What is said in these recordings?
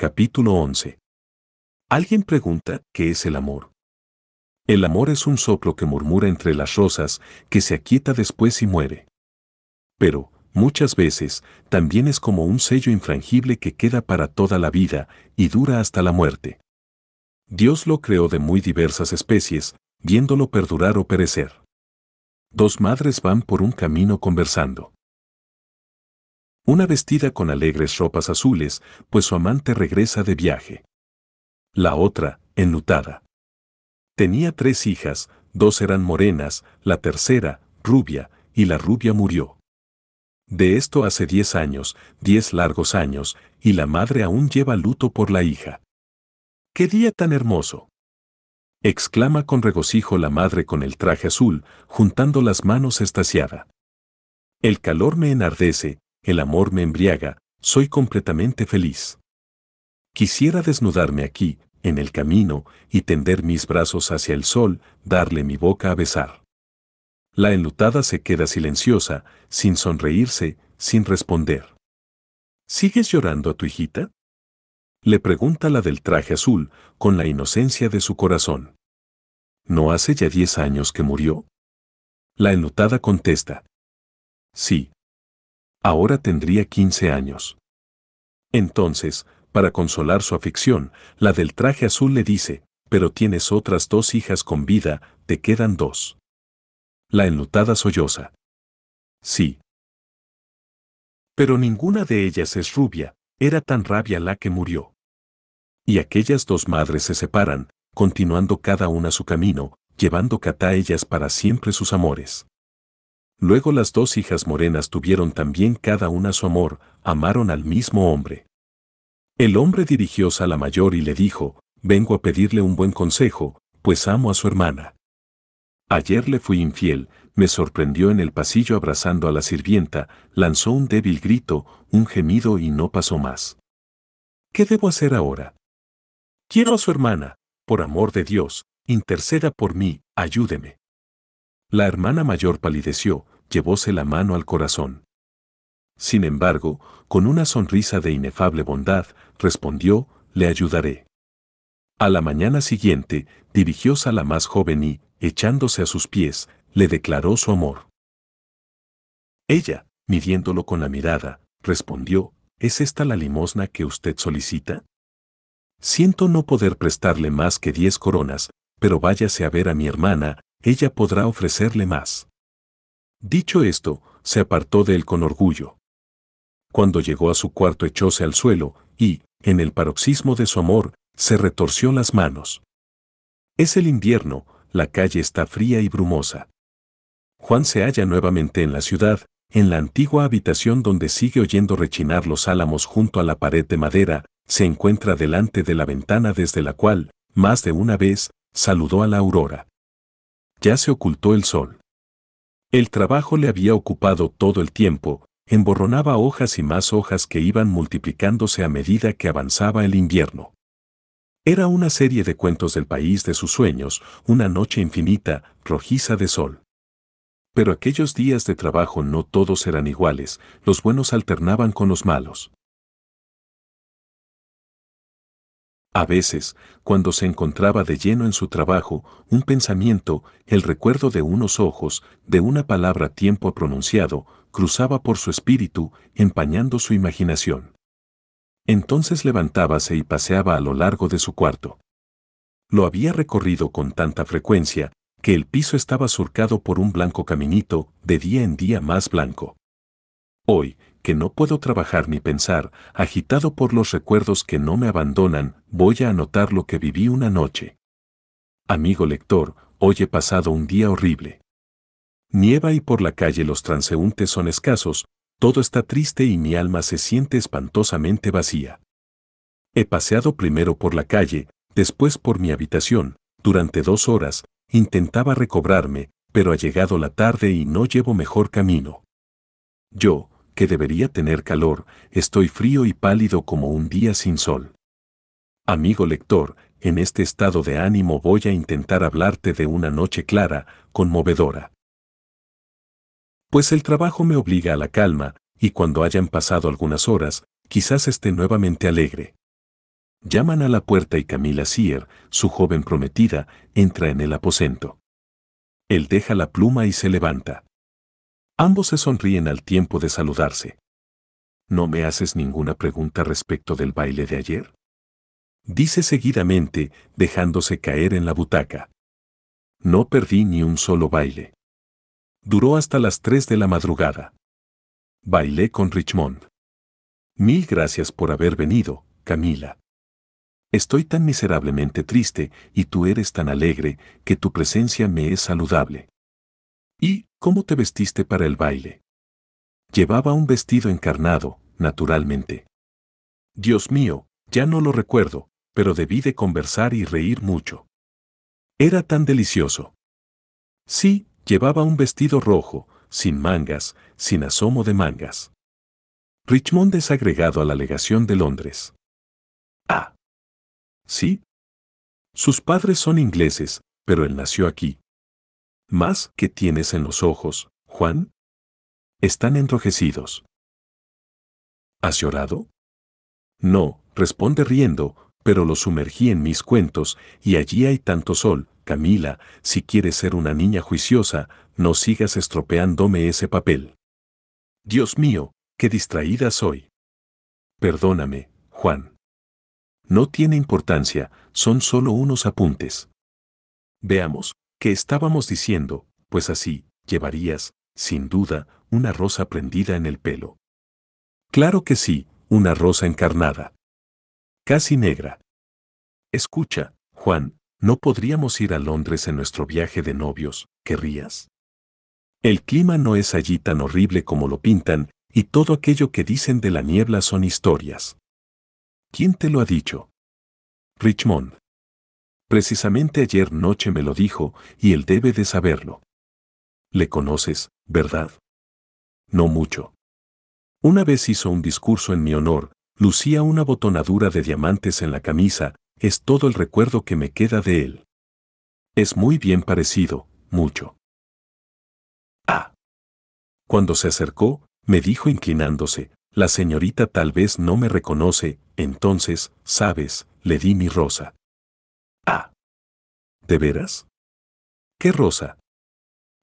Capítulo 11. Alguien pregunta, ¿qué es el amor? El amor es un soplo que murmura entre las rosas, que se aquieta después y muere. Pero, muchas veces, también es como un sello infrangible que queda para toda la vida y dura hasta la muerte. Dios lo creó de muy diversas especies, viéndolo perdurar o perecer. Dos madres van por un camino conversando. Una vestida con alegres ropas azules, pues su amante regresa de viaje. La otra, enlutada. Tenía tres hijas, dos eran morenas, la tercera, rubia, y la rubia murió. De esto hace diez años, diez largos años, y la madre aún lleva luto por la hija. ¡Qué día tan hermoso! exclama con regocijo la madre con el traje azul, juntando las manos estasiada. El calor me enardece, el amor me embriaga, soy completamente feliz. Quisiera desnudarme aquí, en el camino, y tender mis brazos hacia el sol, darle mi boca a besar. La enlutada se queda silenciosa, sin sonreírse, sin responder. ¿Sigues llorando a tu hijita? Le pregunta la del traje azul, con la inocencia de su corazón. ¿No hace ya diez años que murió? La enlutada contesta. Sí, Ahora tendría 15 años. Entonces, para consolar su afición, la del traje azul le dice, pero tienes otras dos hijas con vida, te quedan dos. La enlutada solloza. Sí. Pero ninguna de ellas es rubia, era tan rabia la que murió. Y aquellas dos madres se separan, continuando cada una su camino, llevando cada ellas para siempre sus amores. Luego las dos hijas morenas tuvieron también cada una su amor, amaron al mismo hombre. El hombre dirigióse a la mayor y le dijo, vengo a pedirle un buen consejo, pues amo a su hermana. Ayer le fui infiel, me sorprendió en el pasillo abrazando a la sirvienta, lanzó un débil grito, un gemido y no pasó más. ¿Qué debo hacer ahora? Quiero a su hermana, por amor de Dios, interceda por mí, ayúdeme. La hermana mayor palideció, llevóse la mano al corazón. Sin embargo, con una sonrisa de inefable bondad, respondió, le ayudaré. A la mañana siguiente, dirigióse a la más joven y, echándose a sus pies, le declaró su amor. Ella, midiéndolo con la mirada, respondió, ¿Es esta la limosna que usted solicita? Siento no poder prestarle más que diez coronas, pero váyase a ver a mi hermana, ella podrá ofrecerle más. Dicho esto, se apartó de él con orgullo. Cuando llegó a su cuarto echóse al suelo, y, en el paroxismo de su amor, se retorció las manos. Es el invierno, la calle está fría y brumosa. Juan se halla nuevamente en la ciudad, en la antigua habitación donde sigue oyendo rechinar los álamos junto a la pared de madera, se encuentra delante de la ventana desde la cual, más de una vez, saludó a la aurora ya se ocultó el sol. El trabajo le había ocupado todo el tiempo, emborronaba hojas y más hojas que iban multiplicándose a medida que avanzaba el invierno. Era una serie de cuentos del país de sus sueños, una noche infinita, rojiza de sol. Pero aquellos días de trabajo no todos eran iguales, los buenos alternaban con los malos. A veces, cuando se encontraba de lleno en su trabajo, un pensamiento, el recuerdo de unos ojos, de una palabra tiempo pronunciado, cruzaba por su espíritu, empañando su imaginación. Entonces levantábase y paseaba a lo largo de su cuarto. Lo había recorrido con tanta frecuencia, que el piso estaba surcado por un blanco caminito, de día en día más blanco. Hoy, que no puedo trabajar ni pensar, agitado por los recuerdos que no me abandonan, voy a anotar lo que viví una noche. Amigo lector, hoy he pasado un día horrible. Nieva y por la calle los transeúntes son escasos, todo está triste y mi alma se siente espantosamente vacía. He paseado primero por la calle, después por mi habitación, durante dos horas, intentaba recobrarme, pero ha llegado la tarde y no llevo mejor camino. Yo, que debería tener calor, estoy frío y pálido como un día sin sol. Amigo lector, en este estado de ánimo voy a intentar hablarte de una noche clara, conmovedora. Pues el trabajo me obliga a la calma, y cuando hayan pasado algunas horas, quizás esté nuevamente alegre. Llaman a la puerta y Camila Sier, su joven prometida, entra en el aposento. Él deja la pluma y se levanta. Ambos se sonríen al tiempo de saludarse. ¿No me haces ninguna pregunta respecto del baile de ayer? Dice seguidamente, dejándose caer en la butaca. No perdí ni un solo baile. Duró hasta las 3 de la madrugada. Bailé con Richmond. Mil gracias por haber venido, Camila. Estoy tan miserablemente triste y tú eres tan alegre que tu presencia me es saludable. Y, ¿Cómo te vestiste para el baile? Llevaba un vestido encarnado, naturalmente. Dios mío, ya no lo recuerdo, pero debí de conversar y reír mucho. Era tan delicioso. Sí, llevaba un vestido rojo, sin mangas, sin asomo de mangas. Richmond desagregado a la legación de Londres. Ah. Sí. Sus padres son ingleses, pero él nació aquí, más, ¿qué tienes en los ojos, Juan? Están enrojecidos. ¿Has llorado? No, responde riendo, pero lo sumergí en mis cuentos, y allí hay tanto sol, Camila, si quieres ser una niña juiciosa, no sigas estropeándome ese papel. Dios mío, qué distraída soy. Perdóname, Juan. No tiene importancia, son solo unos apuntes. Veamos, que estábamos diciendo, pues así, llevarías, sin duda, una rosa prendida en el pelo. Claro que sí, una rosa encarnada. Casi negra. Escucha, Juan, no podríamos ir a Londres en nuestro viaje de novios, ¿querrías? El clima no es allí tan horrible como lo pintan, y todo aquello que dicen de la niebla son historias. ¿Quién te lo ha dicho? Richmond. Precisamente ayer noche me lo dijo y él debe de saberlo. Le conoces, ¿verdad? No mucho. Una vez hizo un discurso en mi honor, lucía una botonadura de diamantes en la camisa, es todo el recuerdo que me queda de él. Es muy bien parecido, mucho. Ah. Cuando se acercó, me dijo inclinándose, la señorita tal vez no me reconoce, entonces, sabes, le di mi rosa. Ah. ¿De veras? ¿Qué rosa?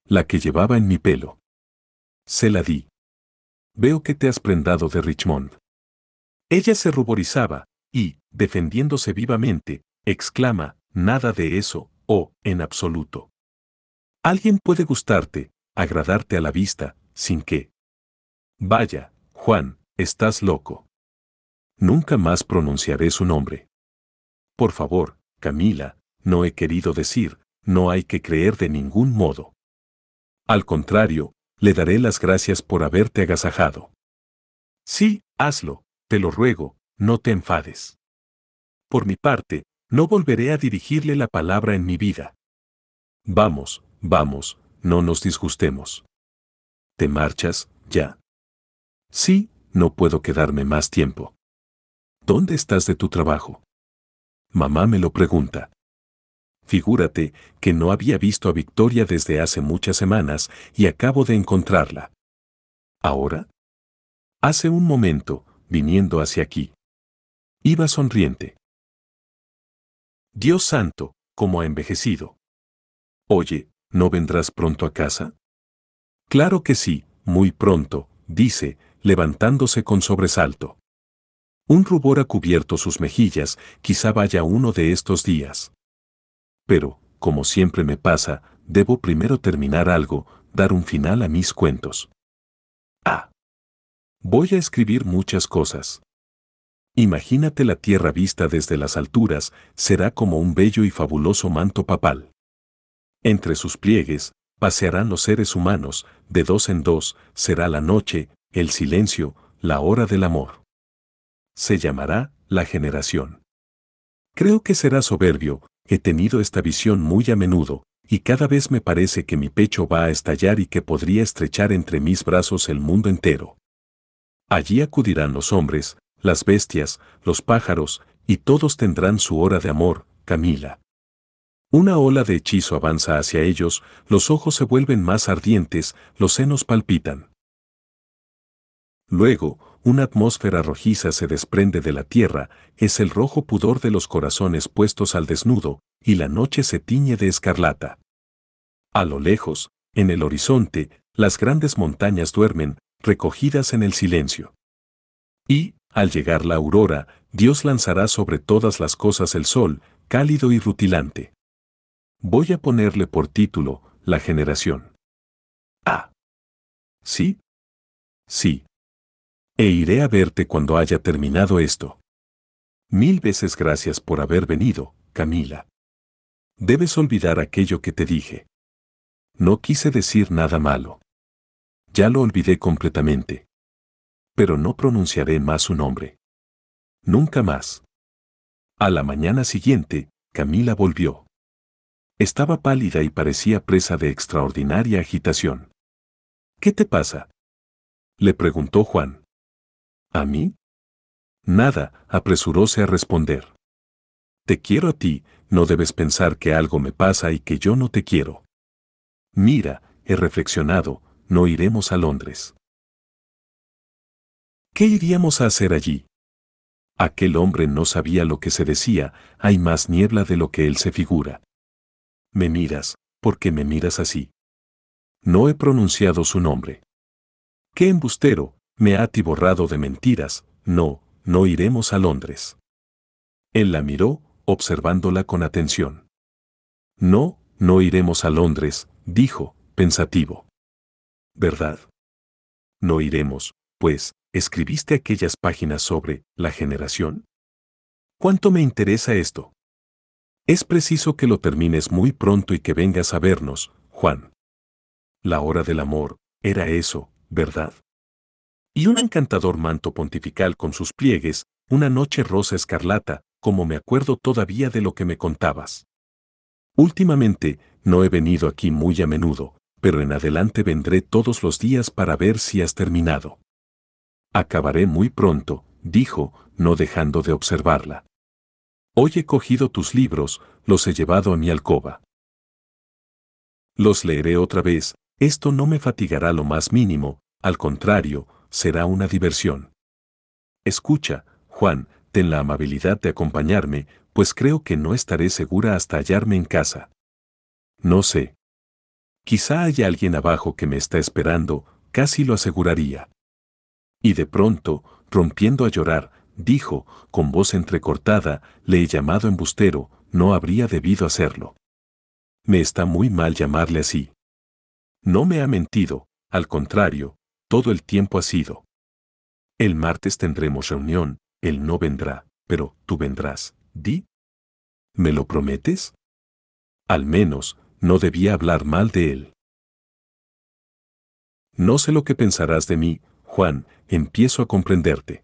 La que llevaba en mi pelo. Se la di. Veo que te has prendado de Richmond. Ella se ruborizaba, y, defendiéndose vivamente, exclama, nada de eso, o, en absoluto. Alguien puede gustarte, agradarte a la vista, sin que. Vaya, Juan, estás loco. Nunca más pronunciaré su nombre. Por favor, Camila, no he querido decir, no hay que creer de ningún modo. Al contrario, le daré las gracias por haberte agasajado. Sí, hazlo, te lo ruego, no te enfades. Por mi parte, no volveré a dirigirle la palabra en mi vida. Vamos, vamos, no nos disgustemos. Te marchas, ya. Sí, no puedo quedarme más tiempo. ¿Dónde estás de tu trabajo? Mamá me lo pregunta. Figúrate que no había visto a Victoria desde hace muchas semanas y acabo de encontrarla. ¿Ahora? Hace un momento, viniendo hacia aquí. Iba sonriente. Dios santo, como ha envejecido. Oye, ¿no vendrás pronto a casa? Claro que sí, muy pronto, dice, levantándose con sobresalto. Un rubor ha cubierto sus mejillas, quizá vaya uno de estos días. Pero, como siempre me pasa, debo primero terminar algo, dar un final a mis cuentos. Ah. Voy a escribir muchas cosas. Imagínate la tierra vista desde las alturas, será como un bello y fabuloso manto papal. Entre sus pliegues, pasearán los seres humanos, de dos en dos, será la noche, el silencio, la hora del amor se llamará la generación. Creo que será soberbio, he tenido esta visión muy a menudo, y cada vez me parece que mi pecho va a estallar y que podría estrechar entre mis brazos el mundo entero. Allí acudirán los hombres, las bestias, los pájaros, y todos tendrán su hora de amor, Camila. Una ola de hechizo avanza hacia ellos, los ojos se vuelven más ardientes, los senos palpitan. Luego, una atmósfera rojiza se desprende de la tierra, es el rojo pudor de los corazones puestos al desnudo, y la noche se tiñe de escarlata. A lo lejos, en el horizonte, las grandes montañas duermen, recogidas en el silencio. Y, al llegar la aurora, Dios lanzará sobre todas las cosas el sol, cálido y rutilante. Voy a ponerle por título, La generación. Ah. Sí. Sí e iré a verte cuando haya terminado esto. Mil veces gracias por haber venido, Camila. Debes olvidar aquello que te dije. No quise decir nada malo. Ya lo olvidé completamente. Pero no pronunciaré más su nombre. Nunca más. A la mañana siguiente, Camila volvió. Estaba pálida y parecía presa de extraordinaria agitación. ¿Qué te pasa? Le preguntó Juan. ¿A mí? Nada, apresuróse a responder. Te quiero a ti, no debes pensar que algo me pasa y que yo no te quiero. Mira, he reflexionado, no iremos a Londres. ¿Qué iríamos a hacer allí? Aquel hombre no sabía lo que se decía, hay más niebla de lo que él se figura. Me miras, ¿por qué me miras así. No he pronunciado su nombre. Qué embustero, me ha atiborrado de mentiras, no, no iremos a Londres. Él la miró, observándola con atención. No, no iremos a Londres, dijo, pensativo. ¿Verdad? No iremos, pues, ¿escribiste aquellas páginas sobre la generación? ¿Cuánto me interesa esto? Es preciso que lo termines muy pronto y que vengas a vernos, Juan. La hora del amor, era eso, ¿verdad? y un encantador manto pontifical con sus pliegues, una noche rosa escarlata, como me acuerdo todavía de lo que me contabas. Últimamente, no he venido aquí muy a menudo, pero en adelante vendré todos los días para ver si has terminado. Acabaré muy pronto, dijo, no dejando de observarla. Hoy he cogido tus libros, los he llevado a mi alcoba. Los leeré otra vez, esto no me fatigará lo más mínimo, al contrario, será una diversión. Escucha, Juan, ten la amabilidad de acompañarme, pues creo que no estaré segura hasta hallarme en casa. No sé. Quizá haya alguien abajo que me está esperando, casi lo aseguraría. Y de pronto, rompiendo a llorar, dijo, con voz entrecortada, le he llamado embustero, no habría debido hacerlo. Me está muy mal llamarle así. No me ha mentido, al contrario, todo el tiempo ha sido. El martes tendremos reunión, él no vendrá, pero tú vendrás, di. ¿Me lo prometes? Al menos, no debía hablar mal de él. No sé lo que pensarás de mí, Juan, empiezo a comprenderte.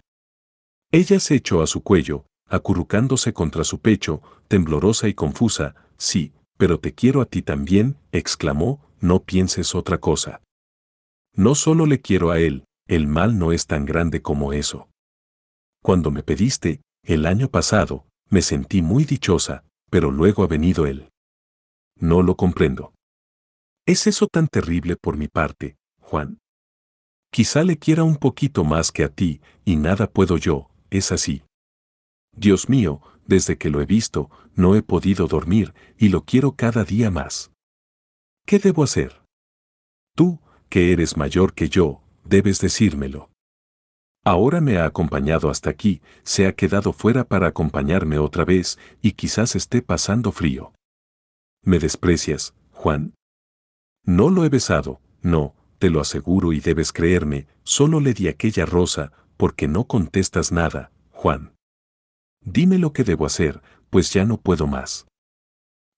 Ella se echó a su cuello, acurrucándose contra su pecho, temblorosa y confusa, sí, pero te quiero a ti también, exclamó, no pienses otra cosa. No solo le quiero a él, el mal no es tan grande como eso. Cuando me pediste, el año pasado, me sentí muy dichosa, pero luego ha venido él. No lo comprendo. ¿Es eso tan terrible por mi parte, Juan? Quizá le quiera un poquito más que a ti, y nada puedo yo, es así. Dios mío, desde que lo he visto, no he podido dormir, y lo quiero cada día más. ¿Qué debo hacer? Tú, que eres mayor que yo, debes decírmelo. Ahora me ha acompañado hasta aquí, se ha quedado fuera para acompañarme otra vez y quizás esté pasando frío. ¿Me desprecias, Juan? No lo he besado, no, te lo aseguro y debes creerme, solo le di aquella rosa, porque no contestas nada, Juan. Dime lo que debo hacer, pues ya no puedo más.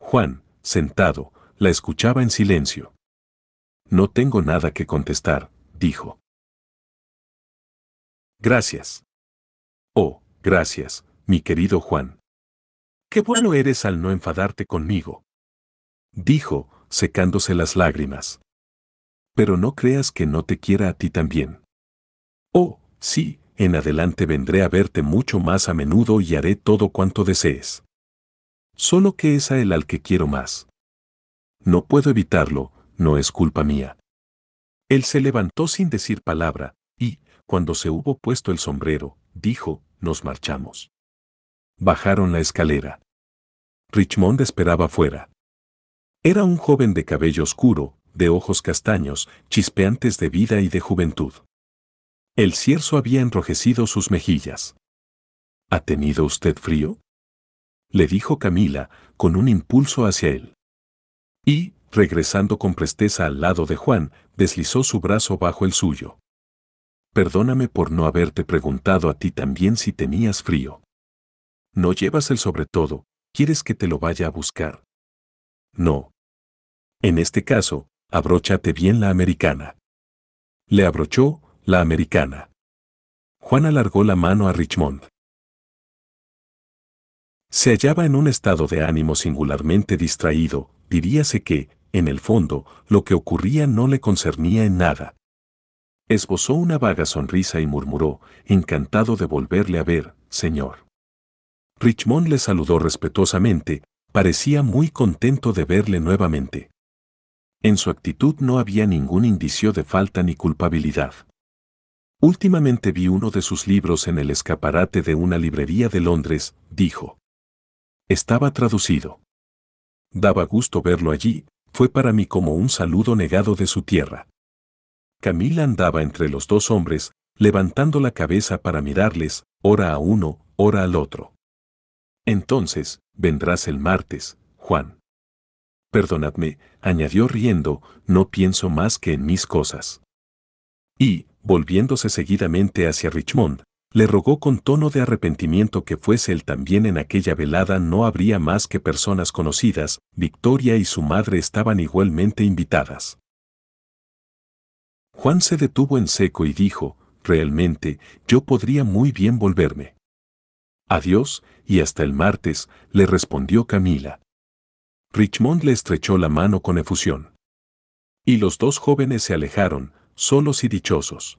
Juan, sentado, la escuchaba en silencio. No tengo nada que contestar, dijo. Gracias. Oh, gracias, mi querido Juan. Qué bueno eres al no enfadarte conmigo. Dijo, secándose las lágrimas. Pero no creas que no te quiera a ti también. Oh, sí, en adelante vendré a verte mucho más a menudo y haré todo cuanto desees. Solo que es a él al que quiero más. No puedo evitarlo, no es culpa mía. Él se levantó sin decir palabra, y, cuando se hubo puesto el sombrero, dijo, nos marchamos. Bajaron la escalera. Richmond esperaba fuera. Era un joven de cabello oscuro, de ojos castaños, chispeantes de vida y de juventud. El cierzo había enrojecido sus mejillas. ¿Ha tenido usted frío? Le dijo Camila, con un impulso hacia él. Y, regresando con presteza al lado de Juan, deslizó su brazo bajo el suyo. Perdóname por no haberte preguntado a ti también si tenías frío. No llevas el sobre todo, quieres que te lo vaya a buscar. No. En este caso, abróchate bien la americana. Le abrochó la americana. Juan alargó la mano a Richmond. Se hallaba en un estado de ánimo singularmente distraído, diríase que, en el fondo, lo que ocurría no le concernía en nada. Esbozó una vaga sonrisa y murmuró, encantado de volverle a ver, señor. Richmond le saludó respetuosamente, parecía muy contento de verle nuevamente. En su actitud no había ningún indicio de falta ni culpabilidad. Últimamente vi uno de sus libros en el escaparate de una librería de Londres, dijo. Estaba traducido. Daba gusto verlo allí, fue para mí como un saludo negado de su tierra. Camila andaba entre los dos hombres, levantando la cabeza para mirarles, ora a uno, ora al otro. Entonces, vendrás el martes, Juan. Perdonadme, añadió riendo, no pienso más que en mis cosas. Y, volviéndose seguidamente hacia Richmond, le rogó con tono de arrepentimiento que fuese él también en aquella velada no habría más que personas conocidas, Victoria y su madre estaban igualmente invitadas. Juan se detuvo en seco y dijo, realmente, yo podría muy bien volverme. Adiós, y hasta el martes, le respondió Camila. Richmond le estrechó la mano con efusión. Y los dos jóvenes se alejaron, solos y dichosos.